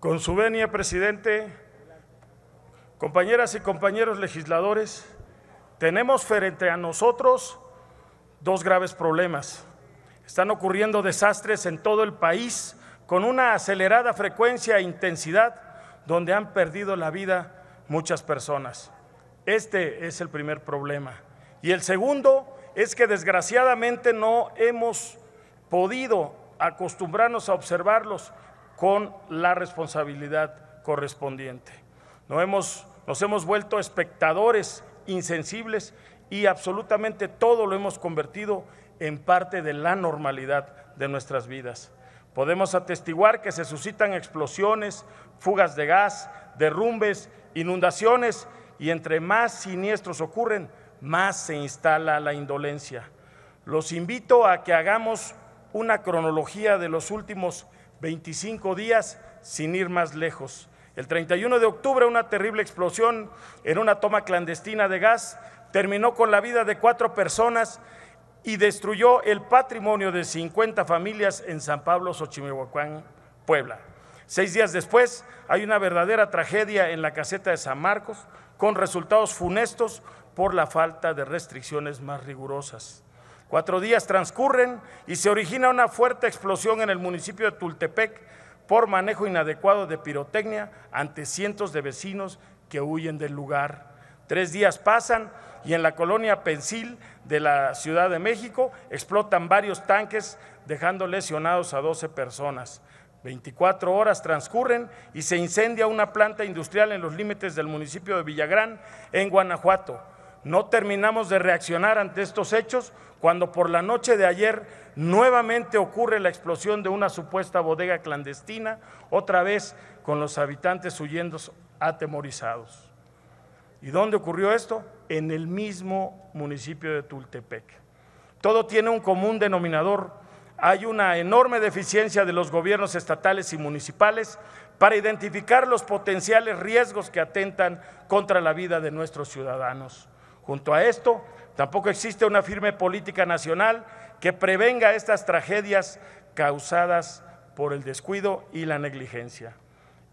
Con su venia, presidente, compañeras y compañeros legisladores, tenemos frente a nosotros dos graves problemas. Están ocurriendo desastres en todo el país con una acelerada frecuencia e intensidad donde han perdido la vida muchas personas. Este es el primer problema. Y el segundo es que desgraciadamente no hemos podido acostumbrarnos a observarlos con la responsabilidad correspondiente. Nos hemos, nos hemos vuelto espectadores insensibles y absolutamente todo lo hemos convertido en parte de la normalidad de nuestras vidas. Podemos atestiguar que se suscitan explosiones, fugas de gas, derrumbes, inundaciones y entre más siniestros ocurren, más se instala la indolencia. Los invito a que hagamos una cronología de los últimos 25 días sin ir más lejos. El 31 de octubre una terrible explosión en una toma clandestina de gas terminó con la vida de cuatro personas y destruyó el patrimonio de 50 familias en San Pablo, Xochimilhuacán, Puebla. Seis días después hay una verdadera tragedia en la caseta de San Marcos con resultados funestos por la falta de restricciones más rigurosas. Cuatro días transcurren y se origina una fuerte explosión en el municipio de Tultepec por manejo inadecuado de pirotecnia ante cientos de vecinos que huyen del lugar. Tres días pasan y en la colonia Pensil de la Ciudad de México explotan varios tanques dejando lesionados a 12 personas. 24 horas transcurren y se incendia una planta industrial en los límites del municipio de Villagrán, en Guanajuato. No terminamos de reaccionar ante estos hechos cuando por la noche de ayer nuevamente ocurre la explosión de una supuesta bodega clandestina, otra vez con los habitantes huyendo atemorizados. ¿Y dónde ocurrió esto? En el mismo municipio de Tultepec. Todo tiene un común denominador. Hay una enorme deficiencia de los gobiernos estatales y municipales para identificar los potenciales riesgos que atentan contra la vida de nuestros ciudadanos. Junto a esto, tampoco existe una firme política nacional que prevenga estas tragedias causadas por el descuido y la negligencia.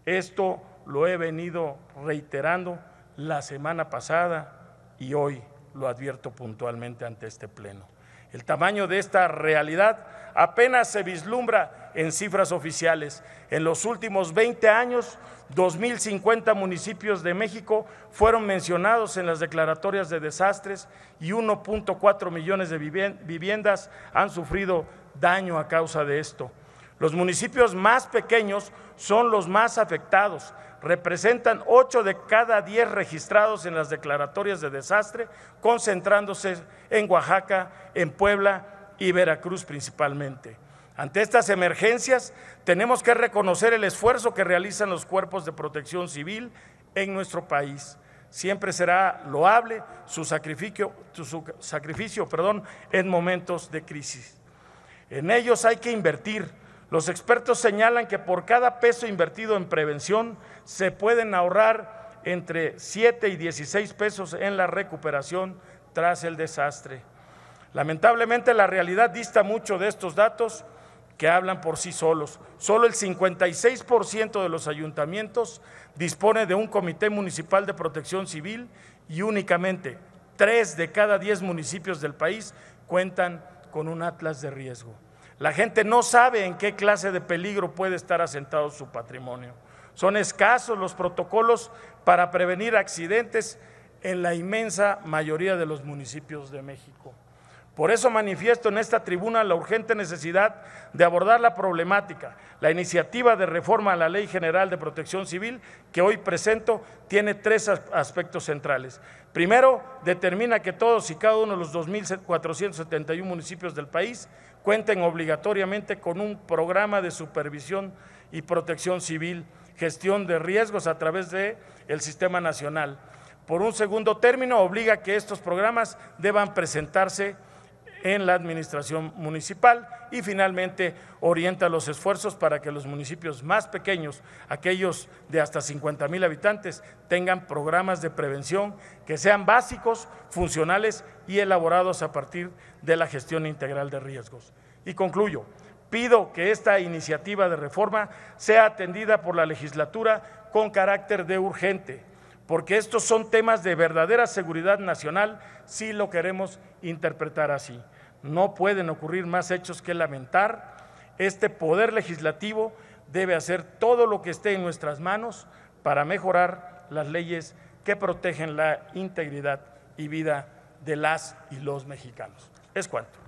Esto lo he venido reiterando la semana pasada y hoy lo advierto puntualmente ante este Pleno. El tamaño de esta realidad apenas se vislumbra en cifras oficiales. En los últimos 20 años, 2.050 municipios de México fueron mencionados en las declaratorias de desastres y 1.4 millones de viviendas han sufrido daño a causa de esto. Los municipios más pequeños son los más afectados. Representan 8 de cada 10 registrados en las declaratorias de desastre, concentrándose en Oaxaca, en Puebla y Veracruz principalmente. Ante estas emergencias, tenemos que reconocer el esfuerzo que realizan los cuerpos de protección civil en nuestro país. Siempre será loable su sacrificio, su sacrificio perdón, en momentos de crisis. En ellos hay que invertir. Los expertos señalan que por cada peso invertido en prevención se pueden ahorrar entre 7 y 16 pesos en la recuperación tras el desastre. Lamentablemente la realidad dista mucho de estos datos que hablan por sí solos. Solo el 56% de los ayuntamientos dispone de un comité municipal de protección civil y únicamente tres de cada diez municipios del país cuentan con un atlas de riesgo. La gente no sabe en qué clase de peligro puede estar asentado su patrimonio. Son escasos los protocolos para prevenir accidentes en la inmensa mayoría de los municipios de México. Por eso manifiesto en esta tribuna la urgente necesidad de abordar la problemática. La iniciativa de reforma a la Ley General de Protección Civil que hoy presento tiene tres aspectos centrales. Primero, determina que todos y cada uno de los 2.471 municipios del país cuenten obligatoriamente con un programa de supervisión y protección civil, gestión de riesgos a través del el sistema nacional. Por un segundo término, obliga que estos programas deban presentarse en la administración municipal y finalmente orienta los esfuerzos para que los municipios más pequeños, aquellos de hasta 50 mil habitantes, tengan programas de prevención que sean básicos, funcionales y elaborados a partir de la gestión integral de riesgos. Y concluyo, pido que esta iniciativa de reforma sea atendida por la legislatura con carácter de urgente porque estos son temas de verdadera seguridad nacional si lo queremos interpretar así. No pueden ocurrir más hechos que lamentar. Este poder legislativo debe hacer todo lo que esté en nuestras manos para mejorar las leyes que protegen la integridad y vida de las y los mexicanos. Es cuanto.